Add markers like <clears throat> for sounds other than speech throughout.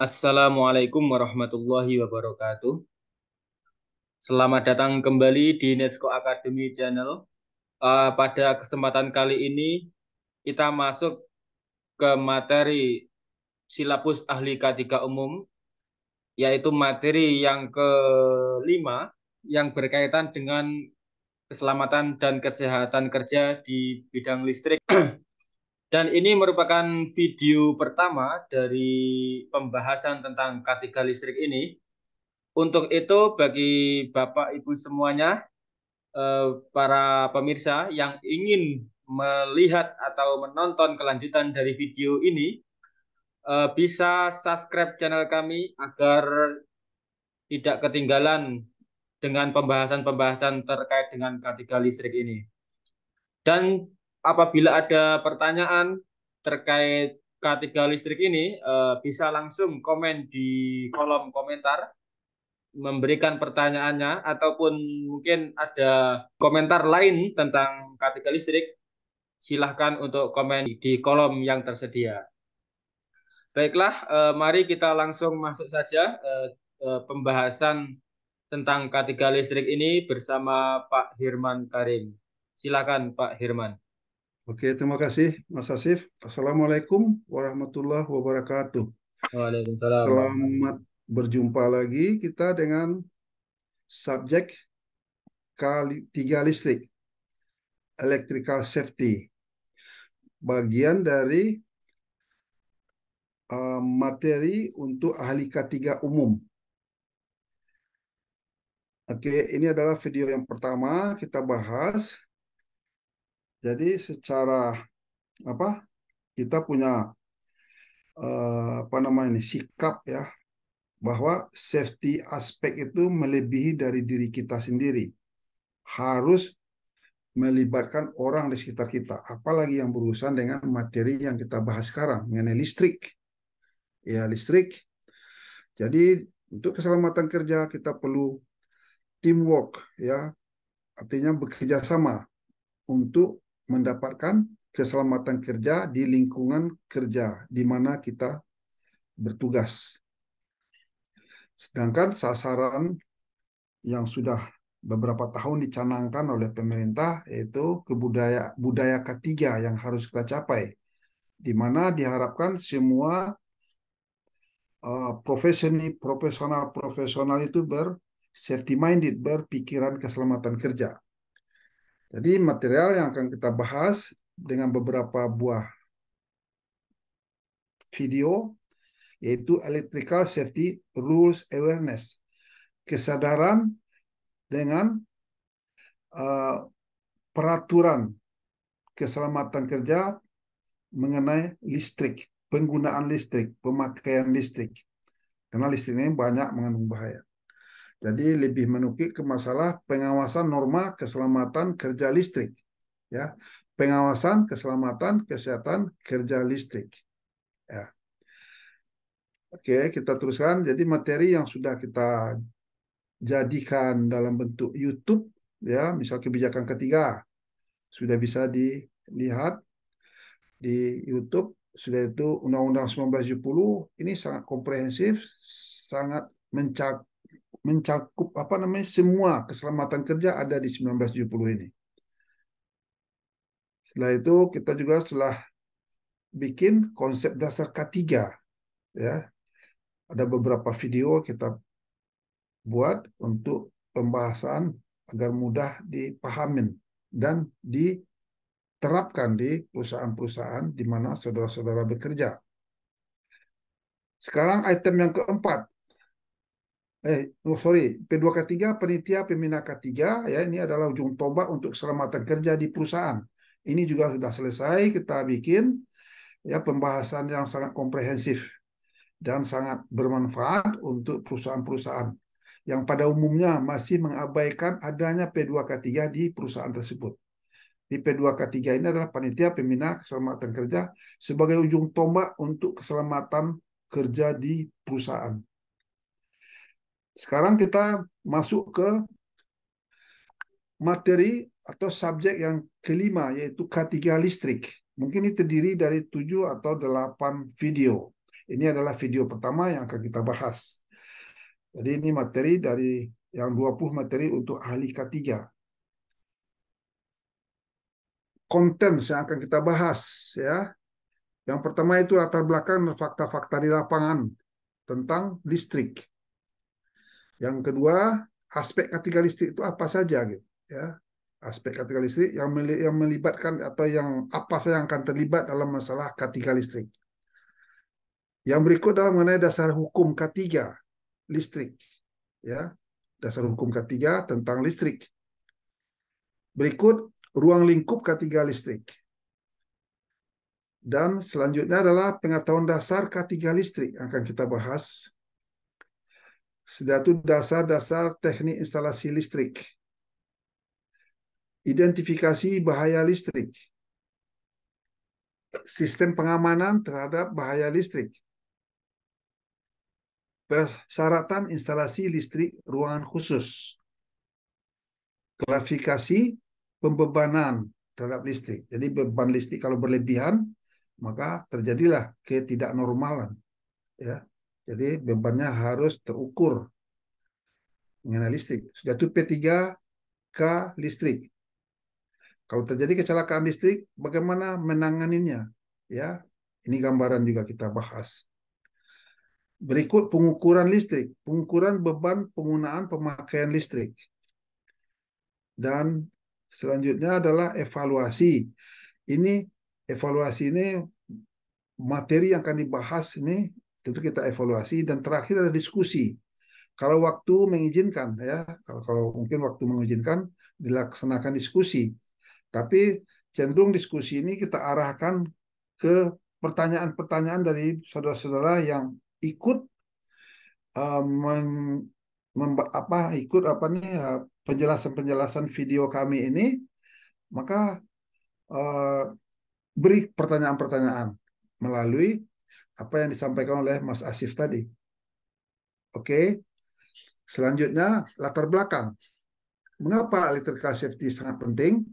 Assalamualaikum warahmatullahi wabarakatuh. Selamat datang kembali di Nesco Academy Channel. Uh, pada kesempatan kali ini kita masuk ke materi silabus ahli K3 umum yaitu materi yang kelima yang berkaitan dengan keselamatan dan kesehatan kerja di bidang listrik <clears throat> Dan ini merupakan video pertama dari pembahasan tentang K3 listrik ini. Untuk itu bagi Bapak Ibu semuanya, eh, para pemirsa yang ingin melihat atau menonton kelanjutan dari video ini, eh, bisa subscribe channel kami agar tidak ketinggalan dengan pembahasan-pembahasan terkait dengan K3 listrik ini. Dan apabila ada pertanyaan terkait K3 listrik ini uh, bisa langsung komen di kolom komentar memberikan pertanyaannya ataupun mungkin ada komentar lain tentang K3 listrik silahkan untuk komen di kolom yang tersedia. Baiklah, uh, mari kita langsung masuk saja uh, uh, pembahasan tentang K3 listrik ini bersama Pak Hirman Karim. Silakan Pak Hirman. Oke, terima kasih Mas Asif. Assalamualaikum warahmatullahi wabarakatuh. Waalaikumsalam. Selamat berjumpa lagi kita dengan subjek kali tiga listrik, electrical safety. Bagian dari uh, materi untuk ahli K3 umum. Oke, ini adalah video yang pertama kita bahas jadi secara apa kita punya eh, apa namanya ini sikap ya bahwa safety aspek itu melebihi dari diri kita sendiri. Harus melibatkan orang di sekitar kita, apalagi yang berurusan dengan materi yang kita bahas sekarang mengenai listrik. Ya, listrik. Jadi untuk keselamatan kerja kita perlu teamwork ya. Artinya bekerja sama untuk mendapatkan keselamatan kerja di lingkungan kerja di mana kita bertugas. Sedangkan sasaran yang sudah beberapa tahun dicanangkan oleh pemerintah yaitu kebudayaan budaya ketiga yang harus kita capai di mana diharapkan semua uh, eh, profesi profesional profesional itu ber safety minded berpikiran keselamatan kerja jadi material yang akan kita bahas dengan beberapa buah video yaitu Electrical Safety Rules Awareness. Kesadaran dengan uh, peraturan keselamatan kerja mengenai listrik, penggunaan listrik, pemakaian listrik. Karena listrik ini banyak mengandung bahaya. Jadi lebih menukik ke masalah pengawasan norma keselamatan kerja listrik. Ya, pengawasan keselamatan kesehatan kerja listrik. Ya. Oke, kita teruskan. Jadi materi yang sudah kita jadikan dalam bentuk YouTube, ya, misal kebijakan ketiga, sudah bisa dilihat di YouTube. Sudah itu Undang-Undang 1970 ini sangat komprehensif, sangat mencakup mencakup apa namanya semua keselamatan kerja ada di 1970 ini. Setelah itu kita juga setelah bikin konsep dasar K3 ya. Ada beberapa video kita buat untuk pembahasan agar mudah dipahamin dan diterapkan di perusahaan-perusahaan di mana saudara-saudara bekerja. Sekarang item yang keempat, eh oh sorry P2 K3 penitia pembina K3 ya ini adalah ujung tombak untuk keselamatan kerja di perusahaan. Ini juga sudah selesai kita bikin ya pembahasan yang sangat komprehensif dan sangat bermanfaat untuk perusahaan-perusahaan yang pada umumnya masih mengabaikan adanya P2K3 di perusahaan tersebut. Di P2K3 ini adalah panitia pembina keselamatan kerja sebagai ujung tombak untuk keselamatan kerja di perusahaan. Sekarang kita masuk ke materi atau subjek yang kelima yaitu K3 listrik. Mungkin ini terdiri dari tujuh atau delapan video. Ini adalah video pertama yang akan kita bahas. Jadi ini materi dari yang 20 materi untuk ahli K3. Konten yang akan kita bahas ya. Yang pertama itu latar belakang fakta-fakta di lapangan tentang listrik. Yang kedua, aspek listrik itu apa saja gitu ya. Aspek listrik yang yang melibatkan atau yang apa saja yang akan terlibat dalam masalah listrik Yang berikut adalah mengenai dasar hukum K3 listrik ya. Dasar hukum K3 tentang listrik. Berikut ruang lingkup k listrik. Dan selanjutnya adalah pengetahuan dasar k listrik yang akan kita bahas satu dasar-dasar teknik instalasi listrik. Identifikasi bahaya listrik. Sistem pengamanan terhadap bahaya listrik. Persyaratan instalasi listrik ruangan khusus. Klasifikasi pembebanan terhadap listrik. Jadi beban listrik kalau berlebihan maka terjadilah ketidaknormalan ya jadi bebannya harus terukur mengenai listrik. Sudah itu P3K listrik. Kalau terjadi kecelakaan listrik, bagaimana menanganinya? Ya, ini gambaran juga kita bahas. Berikut pengukuran listrik, pengukuran beban penggunaan pemakaian listrik. Dan selanjutnya adalah evaluasi. Ini evaluasi ini materi yang akan dibahas ini tentu kita evaluasi dan terakhir ada diskusi kalau waktu mengizinkan ya kalau, kalau mungkin waktu mengizinkan dilaksanakan diskusi tapi cenderung diskusi ini kita arahkan ke pertanyaan-pertanyaan dari saudara-saudara yang ikut uh, mem, apa ikut apa nih eh, penjelasan-penjelasan video kami ini maka uh, beri pertanyaan-pertanyaan melalui apa yang disampaikan oleh Mas Asif tadi. Oke. Okay? Selanjutnya latar belakang. Mengapa electrical safety sangat penting?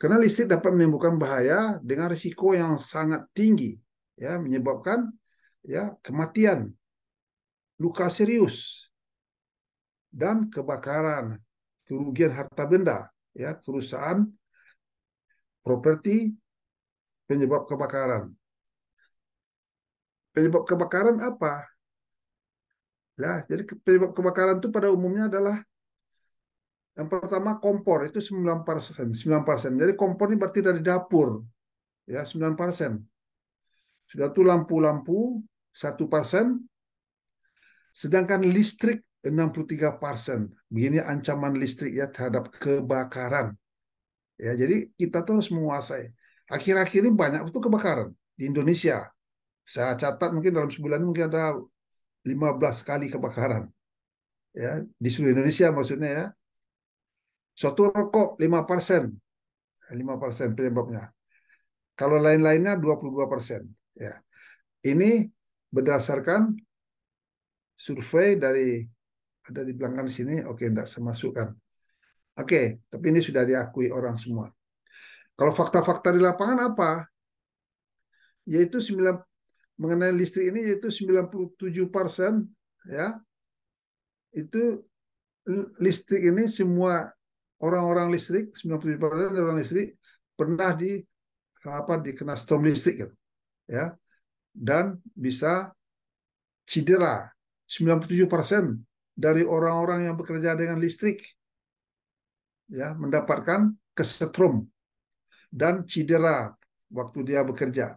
Karena listrik dapat menimbulkan bahaya dengan risiko yang sangat tinggi ya menyebabkan ya kematian, luka serius dan kebakaran, kerugian harta benda, ya kerusakan properti penyebab kebakaran. Penyebab kebakaran apa? Ya, jadi penyebab kebakaran itu pada umumnya adalah yang pertama kompor itu 9 persen, 9 Jadi kompor ini berarti dari dapur, ya 9 persen. Sudah tuh lampu-lampu satu persen, sedangkan listrik 63 persen. Begini ancaman listrik ya terhadap kebakaran. Ya, jadi kita tuh harus menguasai. Akhir-akhir ini banyak itu kebakaran di Indonesia saya catat mungkin dalam sebulan mungkin ada 15 kali kebakaran. Ya, di seluruh Indonesia maksudnya ya. satu rokok 5 persen. 5 persen penyebabnya. Kalau lain-lainnya 22 persen. Ya. Ini berdasarkan survei dari ada di belakang sini, oke, tidak tidak semasukkan. Oke, tapi ini sudah diakui orang semua. Kalau fakta-fakta di lapangan apa? Yaitu 9 mengenai listrik ini yaitu 97 persen ya itu listrik ini semua orang-orang listrik 97 persen orang listrik pernah di apa dikena storm listrik gitu. ya dan bisa cedera 97 persen dari orang-orang yang bekerja dengan listrik ya mendapatkan kesetrum dan cedera waktu dia bekerja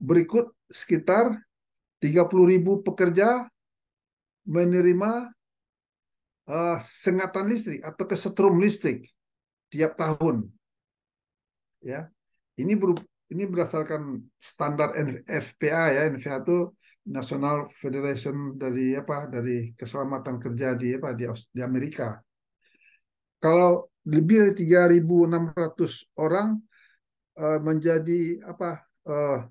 Berikut sekitar 30.000 pekerja menerima uh, sengatan listrik atau kesetrum listrik tiap tahun. Ya. Ini ber, ini berdasarkan standar NFPA ya, NFPA itu National Federation dari apa? dari keselamatan kerja di apa di, di Amerika. Kalau lebih dari 3.600 orang uh, menjadi apa? Uh,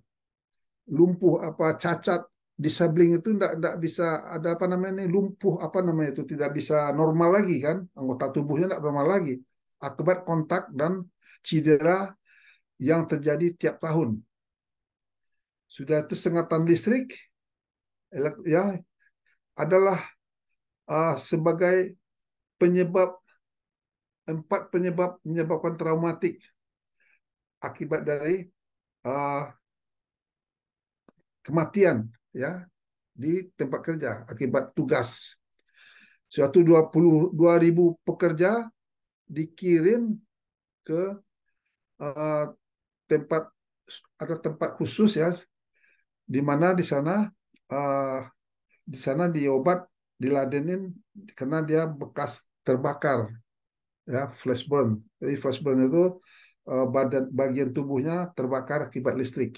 lumpuh apa cacat disabling itu tidak tidak bisa ada apa namanya lumpuh apa namanya itu tidak bisa normal lagi kan anggota tubuhnya tidak normal lagi akibat kontak dan cedera yang terjadi tiap tahun sudah itu sengatan listrik ya adalah uh, sebagai penyebab empat penyebab menyebabkan traumatik akibat dari uh, kematian ya di tempat kerja akibat tugas. Suatu 20 2000 pekerja dikirim ke uh, tempat ada tempat khusus ya di mana di sana uh, di sana diobat diladenin karena dia bekas terbakar ya flash burn jadi flash burn itu uh, badan bagian tubuhnya terbakar akibat listrik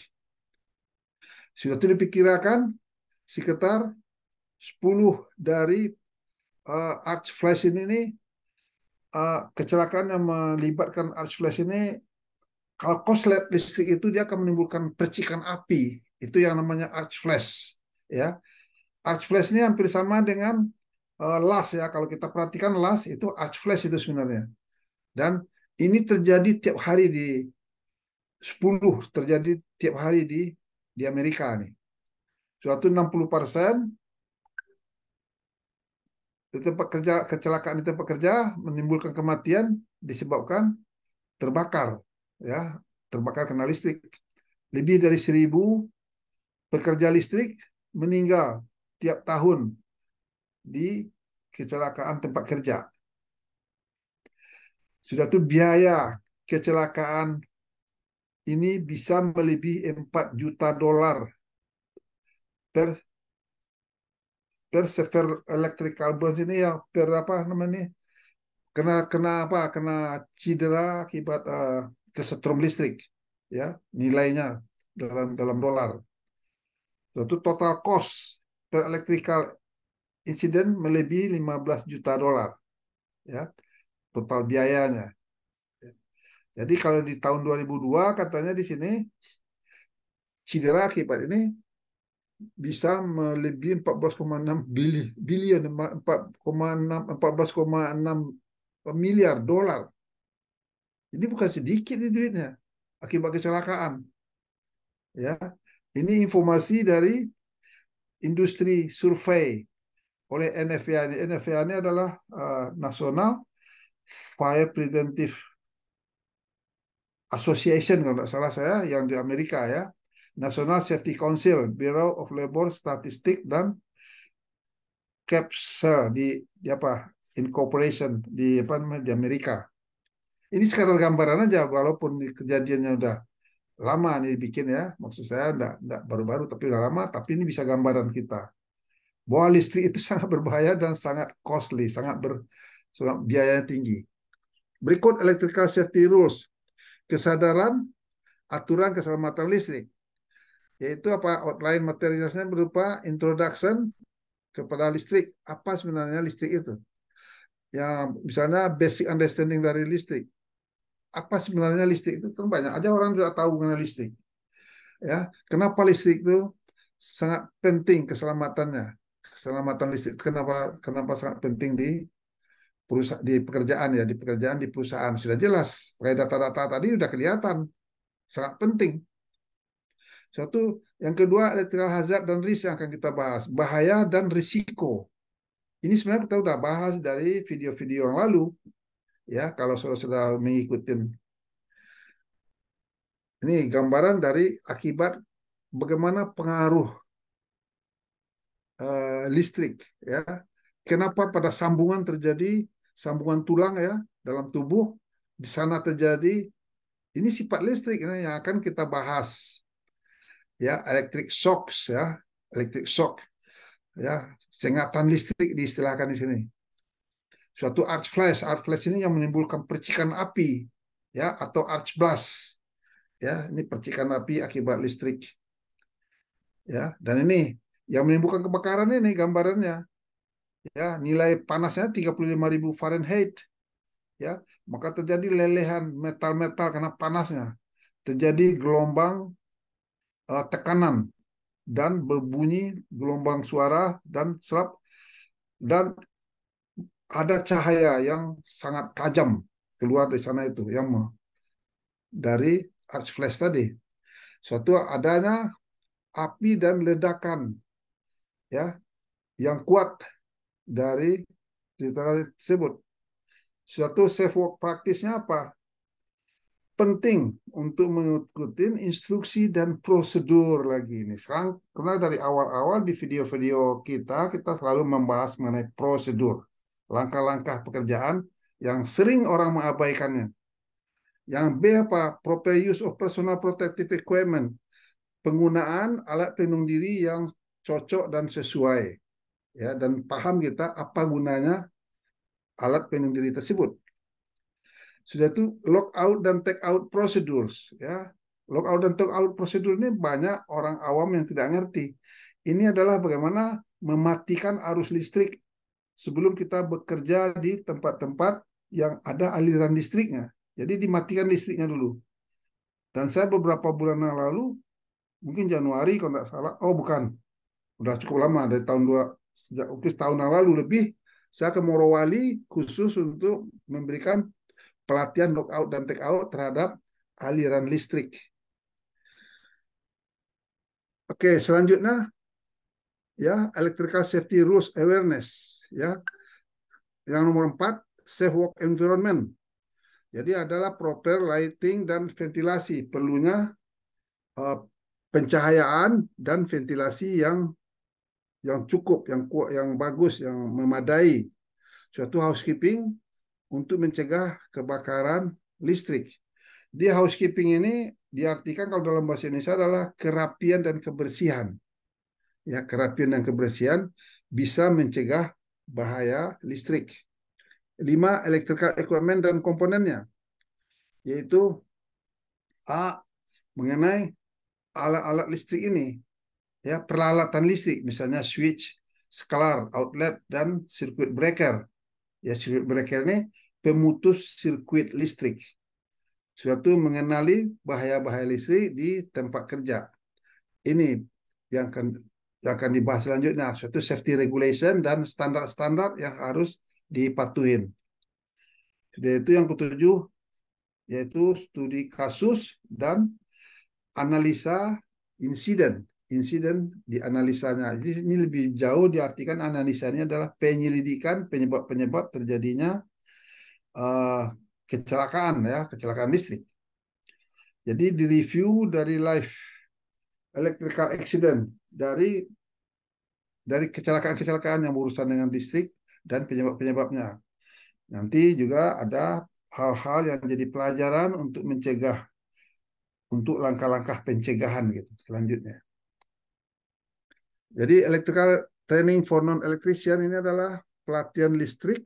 sudah itu diperkirakan sekitar 10 dari uh, Arch Flash ini nih, uh, kecelakaan yang melibatkan Arch Flash ini kalau koslet listrik itu dia akan menimbulkan percikan api itu yang namanya Arch Flash ya Arch Flash ini hampir sama dengan uh, las ya kalau kita perhatikan las itu Arch Flash itu sebenarnya dan ini terjadi tiap hari di 10 terjadi tiap hari di di Amerika nih. Suatu 60 persen di tempat kerja kecelakaan di tempat kerja menimbulkan kematian disebabkan terbakar ya terbakar karena listrik lebih dari seribu pekerja listrik meninggal tiap tahun di kecelakaan tempat kerja sudah tuh biaya kecelakaan ini bisa melebihi 4 juta dolar per per server electrical burns ini yang per apa namanya kena kena apa kena cedera akibat uh, kesetrum listrik ya nilainya dalam dalam dolar. itu total cost per electrical incident melebihi 15 juta dolar ya total biayanya. Jadi kalau di tahun 2002 katanya di sini cedera akibat ini bisa melebihi 14,6 bilion 14,6 miliar dolar. Ini bukan sedikit ini duitnya akibat kecelakaan. Ya, ini informasi dari industri survei oleh NFPA. NFPA ini adalah uh, National Fire Preventive Association kalau tidak salah saya yang di Amerika ya National Safety Council Bureau of Labor Statistics dan CAPS di, di apa incorporation di apa di Amerika ini sekadar gambaran aja walaupun kejadiannya udah lama nih bikin ya maksud saya enggak, enggak baru-baru tapi udah lama tapi ini bisa gambaran kita bahwa listrik itu <laughs> sangat berbahaya dan sangat costly sangat ber sangat biayanya tinggi berikut electrical safety rules kesadaran aturan keselamatan listrik yaitu apa outline materialnya berupa introduction kepada listrik apa sebenarnya listrik itu ya misalnya basic understanding dari listrik apa sebenarnya listrik itu kan banyak aja orang tidak tahu mengenai listrik ya kenapa listrik itu sangat penting keselamatannya keselamatan listrik kenapa kenapa sangat penting di perusahaan di pekerjaan ya di pekerjaan di perusahaan sudah jelas pakai data-data tadi sudah kelihatan sangat penting satu yang kedua electrical hazard dan risk yang akan kita bahas bahaya dan risiko ini sebenarnya kita sudah bahas dari video-video yang lalu ya kalau saudara sudah mengikuti ini gambaran dari akibat bagaimana pengaruh uh, listrik ya kenapa pada sambungan terjadi sambungan tulang ya dalam tubuh di sana terjadi ini sifat listrik ini yang akan kita bahas ya electric shocks ya electric shock ya sengatan listrik diistilahkan di sini suatu arc flash arc flash ini yang menimbulkan percikan api ya atau arc blast ya ini percikan api akibat listrik ya dan ini yang menimbulkan kebakaran ini gambarannya ya nilai panasnya 35.000 Fahrenheit ya maka terjadi lelehan metal-metal karena panasnya terjadi gelombang uh, tekanan dan berbunyi gelombang suara dan serap dan ada cahaya yang sangat tajam keluar dari sana itu yang dari arch flash tadi suatu adanya api dan ledakan ya yang kuat dari literal tersebut. Suatu safe work praktisnya apa? Penting untuk mengikuti instruksi dan prosedur lagi ini. Sekarang karena dari awal-awal di video-video kita kita selalu membahas mengenai prosedur, langkah-langkah pekerjaan yang sering orang mengabaikannya. Yang B apa? Proper use of personal protective equipment. Penggunaan alat pelindung diri yang cocok dan sesuai ya dan paham kita apa gunanya alat pelindung diri tersebut. Sudah itu lock out dan take out procedures ya. Lock out dan take out prosedur ini banyak orang awam yang tidak ngerti. Ini adalah bagaimana mematikan arus listrik sebelum kita bekerja di tempat-tempat yang ada aliran listriknya. Jadi dimatikan listriknya dulu. Dan saya beberapa bulan yang lalu, mungkin Januari kalau tidak salah, oh bukan, sudah cukup lama dari tahun dua, sejak waktu setahun lalu lebih saya ke Morowali khusus untuk memberikan pelatihan knockout dan take out terhadap aliran listrik. Oke, selanjutnya ya electrical safety rules awareness ya. Yang nomor empat safe work environment. Jadi adalah proper lighting dan ventilasi perlunya uh, pencahayaan dan ventilasi yang yang cukup, yang kuat, yang bagus, yang memadai. Suatu housekeeping untuk mencegah kebakaran listrik. Di housekeeping ini diartikan kalau dalam bahasa Indonesia adalah kerapian dan kebersihan. Ya, kerapian dan kebersihan bisa mencegah bahaya listrik. Lima electrical equipment dan komponennya yaitu A mengenai alat-alat listrik ini ya peralatan listrik misalnya switch, skalar, outlet dan circuit breaker. Ya circuit breaker ini pemutus sirkuit listrik. Suatu mengenali bahaya-bahaya listrik di tempat kerja. Ini yang akan yang akan dibahas selanjutnya suatu safety regulation dan standar-standar yang harus dipatuhin. Jadi itu yang ketujuh yaitu studi kasus dan analisa insiden insiden dianalisanya. Jadi ini lebih jauh diartikan analisanya adalah penyelidikan penyebab-penyebab terjadinya uh, kecelakaan ya, kecelakaan listrik. Jadi di review dari live electrical accident dari dari kecelakaan-kecelakaan yang berurusan dengan listrik dan penyebab-penyebabnya. Nanti juga ada hal-hal yang jadi pelajaran untuk mencegah untuk langkah-langkah pencegahan gitu selanjutnya. Jadi electrical training for non electrician ini adalah pelatihan listrik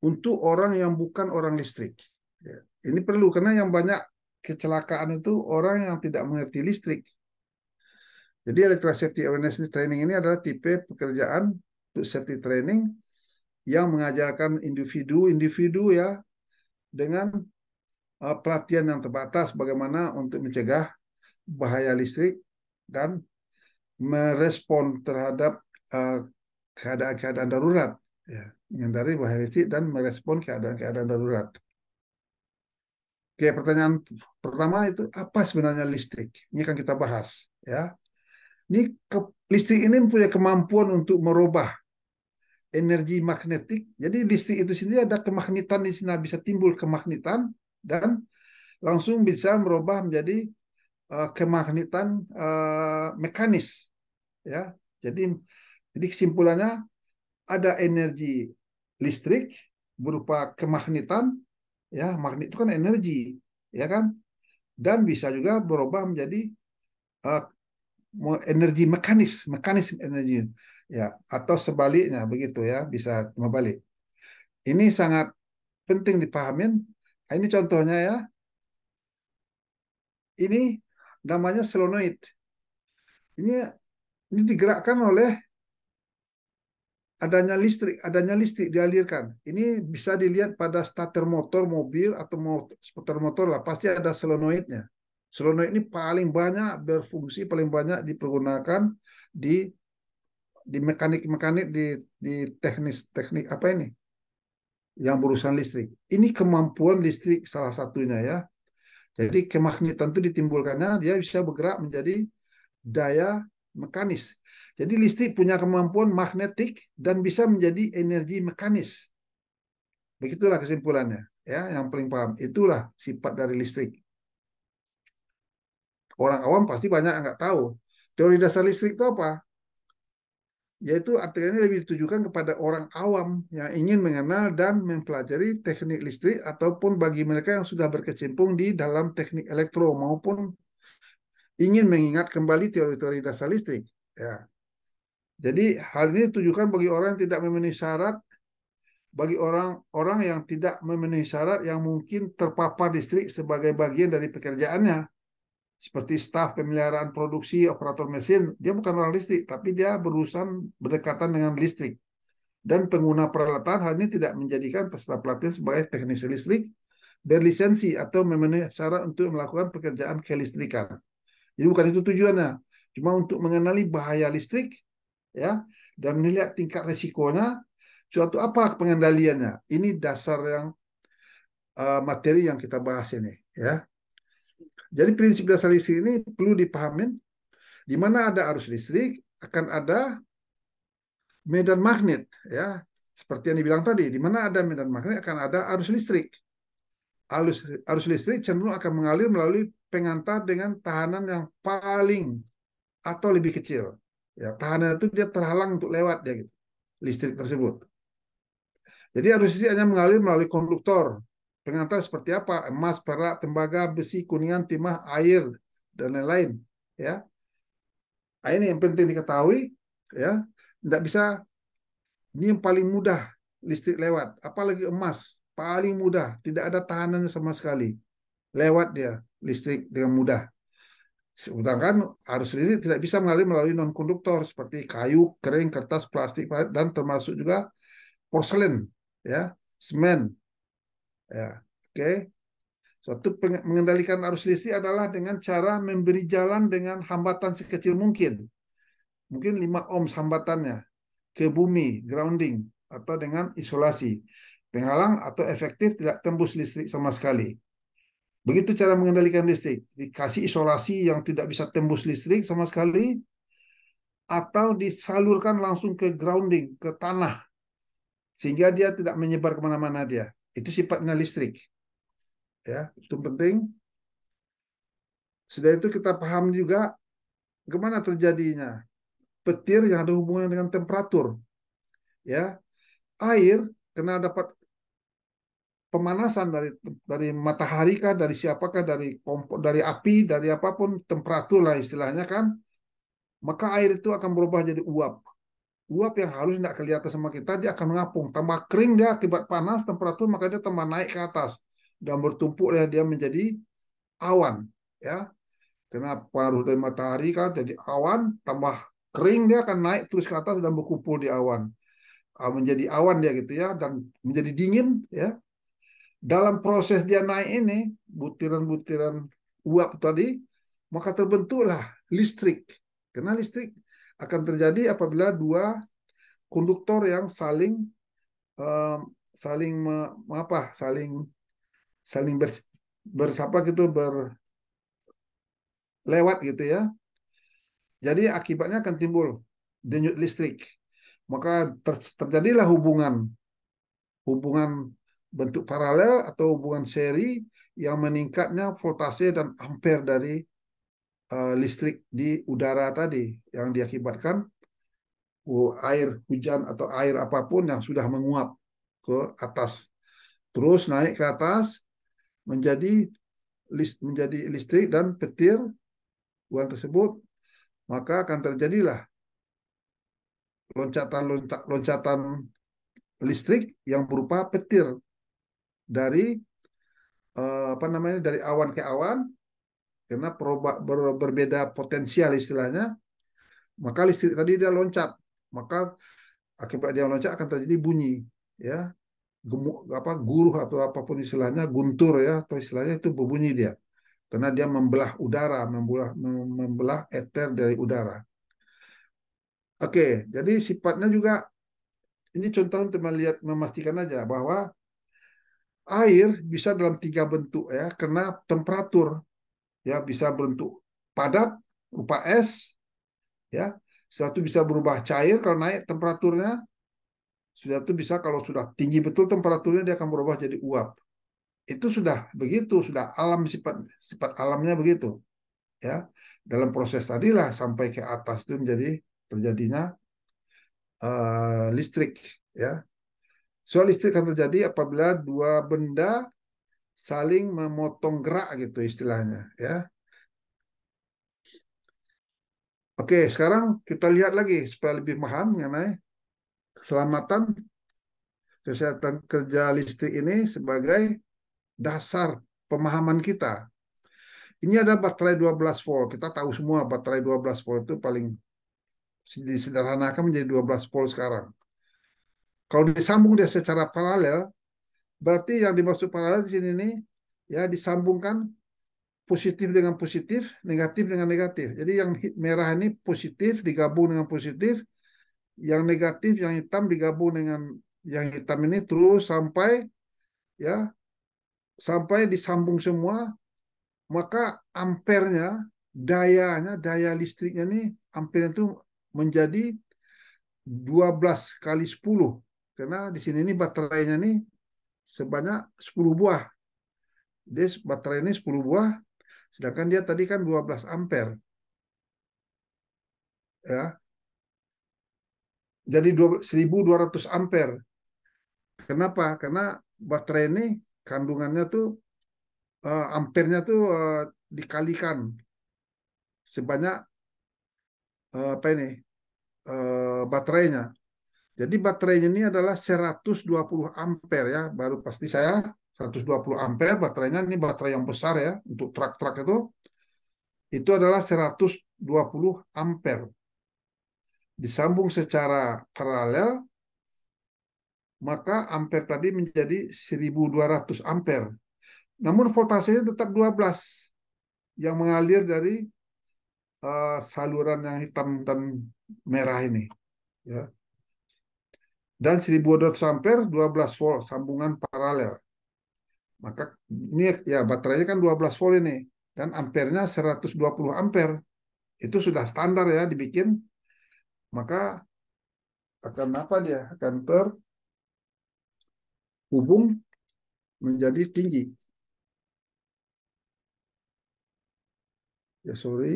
untuk orang yang bukan orang listrik. Ya, ini perlu karena yang banyak kecelakaan itu orang yang tidak mengerti listrik. Jadi electrical safety awareness training ini adalah tipe pekerjaan untuk safety training yang mengajarkan individu-individu ya dengan eh, pelatihan yang terbatas bagaimana untuk mencegah bahaya listrik dan merespon terhadap eh, keadaan-keadaan darurat, ya, menghindari bahaya listrik dan merespon keadaan-keadaan darurat. Oke, pertanyaan pertama itu apa sebenarnya listrik? Ini akan kita bahas, ya. Ini ke, listrik ini punya kemampuan untuk merubah energi magnetik. Jadi listrik itu sendiri ada kemagnetan di sini bisa timbul kemagnetan dan langsung bisa merubah menjadi uh, kemagnetan uh, mekanis ya. Jadi jadi kesimpulannya ada energi listrik berupa kemagnetan ya, magnet itu kan energi, ya kan? Dan bisa juga berubah menjadi uh, energi mekanis, mekanis energi ya atau sebaliknya begitu ya, bisa membalik Ini sangat penting dipahamin. Nah, ini contohnya ya. Ini namanya solenoid. Ini ini digerakkan oleh adanya listrik, adanya listrik dialirkan. Ini bisa dilihat pada starter motor mobil atau motor, starter motor lah, pasti ada solenoidnya. Solenoid ini paling banyak berfungsi, paling banyak dipergunakan di di mekanik-mekanik di di teknis-teknik apa ini yang berurusan listrik. Ini kemampuan listrik salah satunya ya. Jadi kemagnetan itu ditimbulkannya dia bisa bergerak menjadi daya mekanis. Jadi listrik punya kemampuan magnetik dan bisa menjadi energi mekanis. Begitulah kesimpulannya, ya, yang paling paham. Itulah sifat dari listrik. Orang awam pasti banyak yang nggak tahu. Teori dasar listrik itu apa? Yaitu ini lebih ditujukan kepada orang awam yang ingin mengenal dan mempelajari teknik listrik ataupun bagi mereka yang sudah berkecimpung di dalam teknik elektro maupun ingin mengingat kembali teori-teori dasar listrik. Ya. Jadi hal ini ditujukan bagi orang yang tidak memenuhi syarat, bagi orang-orang yang tidak memenuhi syarat yang mungkin terpapar listrik sebagai bagian dari pekerjaannya. Seperti staf pemeliharaan produksi, operator mesin, dia bukan orang listrik, tapi dia berurusan berdekatan dengan listrik. Dan pengguna peralatan hal ini tidak menjadikan peserta pelatihan sebagai teknisi listrik, berlisensi atau memenuhi syarat untuk melakukan pekerjaan kelistrikan. Jadi bukan itu tujuannya. Cuma untuk mengenali bahaya listrik ya dan melihat tingkat resikonya, suatu apa pengendaliannya. Ini dasar yang uh, materi yang kita bahas ini ya. Jadi prinsip dasar listrik ini perlu dipahamin di mana ada arus listrik akan ada medan magnet ya seperti yang dibilang tadi di mana ada medan magnet akan ada arus listrik arus arus listrik cenderung akan mengalir melalui pengantar dengan tahanan yang paling atau lebih kecil. Ya, tahanan itu dia terhalang untuk lewat dia gitu. Listrik tersebut. Jadi arus listrik hanya mengalir melalui konduktor. Pengantar seperti apa? Emas, perak, tembaga, besi, kuningan, timah, air dan lain-lain, ya. Nah, ini yang penting diketahui, ya. Tidak bisa ini yang paling mudah listrik lewat, apalagi emas, paling mudah, tidak ada tahanan sama sekali. Lewat dia listrik dengan mudah. Sedangkan arus listrik tidak bisa mengalir melalui non-konduktor seperti kayu, kering, kertas, plastik, dan termasuk juga porselen, ya, semen. Ya, oke. Okay. Suatu mengendalikan arus listrik adalah dengan cara memberi jalan dengan hambatan sekecil mungkin. Mungkin 5 ohms hambatannya ke bumi, grounding, atau dengan isolasi. Penghalang atau efektif tidak tembus listrik sama sekali. Begitu cara mengendalikan listrik, dikasih isolasi yang tidak bisa tembus listrik sama sekali, atau disalurkan langsung ke grounding, ke tanah, sehingga dia tidak menyebar kemana-mana dia. Itu sifatnya listrik. Ya, itu penting. setelah itu kita paham juga gimana terjadinya. Petir yang ada hubungannya dengan temperatur. Ya, air karena dapat pemanasan dari dari matahari kah dari siapakah dari dari api dari apapun temperatur lah istilahnya kan maka air itu akan berubah jadi uap uap yang harus tidak kelihatan sama kita dia akan mengapung tambah kering dia akibat panas temperatur maka dia tambah naik ke atas dan bertumpuk ya dia menjadi awan ya karena pengaruh dari matahari kan jadi awan tambah kering dia akan naik terus ke atas dan berkumpul di awan ah, menjadi awan dia gitu ya dan menjadi dingin ya dalam proses dia naik ini, butiran-butiran uap tadi, maka terbentuklah listrik. Karena listrik akan terjadi apabila dua konduktor yang saling um, saling me, apa saling saling bers, bersapa gitu ber lewat gitu ya jadi akibatnya akan timbul denyut listrik maka ter, terjadilah hubungan hubungan bentuk paralel atau hubungan seri yang meningkatnya voltase dan ampere dari uh, listrik di udara tadi yang diakibatkan uh, air hujan atau air apapun yang sudah menguap ke atas terus naik ke atas menjadi list, menjadi listrik dan petir uang tersebut maka akan terjadilah loncatan loncatan listrik yang berupa petir dari uh, apa namanya dari awan ke awan karena peroba, ber, berbeda potensial istilahnya maka listrik tadi dia loncat maka akibat dia loncat akan terjadi bunyi ya gemuk apa guruh atau apapun istilahnya guntur ya atau istilahnya itu berbunyi dia karena dia membelah udara membelah membelah eter dari udara oke jadi sifatnya juga ini contoh untuk melihat memastikan aja bahwa air bisa dalam tiga bentuk ya karena temperatur ya bisa bentuk padat rupa es ya satu bisa berubah cair kalau naik temperaturnya sudah itu bisa kalau sudah tinggi betul temperaturnya dia akan berubah jadi uap itu sudah begitu sudah alam sifat sifat alamnya begitu ya dalam proses tadilah sampai ke atas itu menjadi terjadinya uh, listrik ya Soal listrik akan terjadi apabila dua benda saling memotong gerak gitu istilahnya ya. Oke, sekarang kita lihat lagi supaya lebih paham mengenai keselamatan kesehatan kerja listrik ini sebagai dasar pemahaman kita. Ini ada baterai 12 volt. Kita tahu semua baterai 12 volt itu paling disederhanakan menjadi 12 volt sekarang. Kalau disambung dia secara paralel, berarti yang dimaksud paralel di sini nih ya disambungkan positif dengan positif, negatif dengan negatif. Jadi yang merah ini positif digabung dengan positif, yang negatif yang hitam digabung dengan yang hitam ini terus sampai ya sampai disambung semua, maka ampernya dayanya daya listriknya nih ampernya itu menjadi 12 kali 10 karena di sini ini baterainya nih sebanyak 10 buah. Dia baterai ini 10 buah, sedangkan dia tadi kan 12 ampere. Ya. Jadi 1200 ampere. Kenapa? Karena baterai ini kandungannya tuh uh, eh, ampernya tuh uh, dikalikan sebanyak uh, apa ini uh, baterainya jadi baterainya ini adalah 120 ampere ya, baru pasti saya 120 ampere baterainya ini baterai yang besar ya untuk truk-truk itu. Itu adalah 120 ampere. Disambung secara paralel maka ampere tadi menjadi 1200 ampere. Namun voltasenya tetap 12 yang mengalir dari uh, saluran yang hitam dan merah ini ya dan 1200 ampere 12 volt sambungan paralel. Maka ini ya baterainya kan 12 volt ini dan ampernya 120 ampere. Itu sudah standar ya dibikin. Maka akan apa dia? Akan terhubung menjadi tinggi. Ya sorry,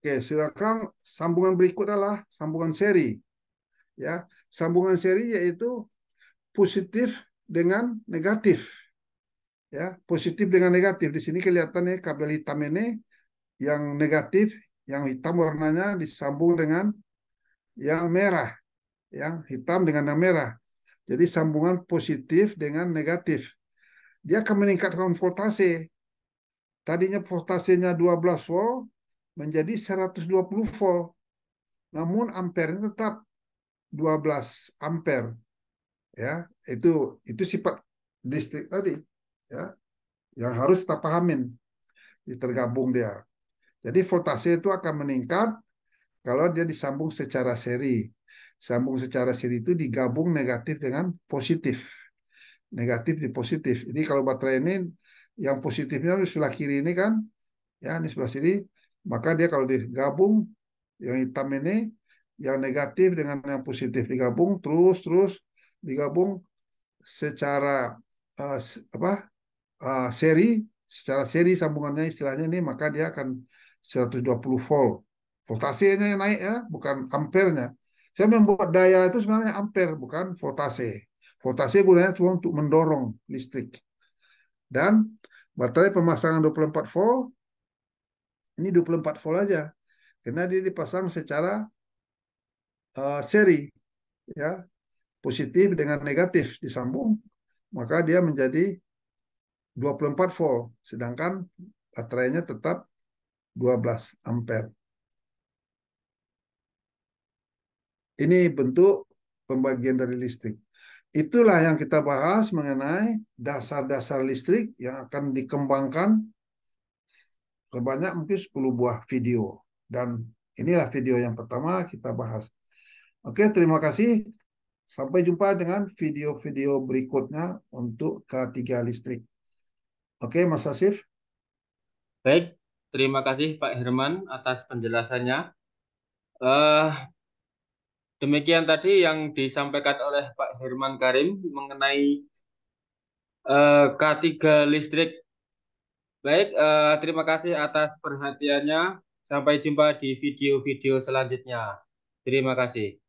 Oke, silakan sambungan berikut adalah sambungan seri. Ya, sambungan seri yaitu positif dengan negatif. Ya, positif dengan negatif. Di sini kelihatannya kabel hitam ini yang negatif, yang hitam warnanya disambung dengan yang merah. ya hitam dengan yang merah. Jadi sambungan positif dengan negatif. Dia akan meningkatkan voltase. Tadinya voltasenya 12 volt, menjadi 120 volt. Namun ampernya tetap 12 ampere. Ya, itu itu sifat listrik tadi ya yang harus kita pahamin tergabung dia. Jadi voltase itu akan meningkat kalau dia disambung secara seri. Sambung secara seri itu digabung negatif dengan positif. Negatif di positif. Jadi kalau baterai ini yang positifnya di sebelah kiri ini kan ya di sebelah sini maka dia kalau digabung yang hitam ini yang negatif dengan yang positif digabung terus terus digabung secara uh, apa uh, seri secara seri sambungannya istilahnya ini maka dia akan 120 volt voltasenya yang naik ya bukan ampernya saya membuat daya itu sebenarnya ampere bukan voltase voltase gunanya cuma untuk mendorong listrik dan baterai pemasangan 24 volt ini 24 volt aja. Karena dia dipasang secara uh, seri. ya Positif dengan negatif disambung. Maka dia menjadi 24 volt. Sedangkan baterainya tetap 12 ampere. Ini bentuk pembagian dari listrik. Itulah yang kita bahas mengenai dasar-dasar listrik yang akan dikembangkan sebanyak mungkin 10 buah video. Dan inilah video yang pertama kita bahas. Oke, terima kasih. Sampai jumpa dengan video-video berikutnya untuk K3 listrik. Oke, Mas Asif. Baik, terima kasih Pak Herman atas penjelasannya. Uh, demikian tadi yang disampaikan oleh Pak Herman Karim mengenai uh, eh, K3 listrik Baik, uh, terima kasih atas perhatiannya. Sampai jumpa di video-video selanjutnya. Terima kasih.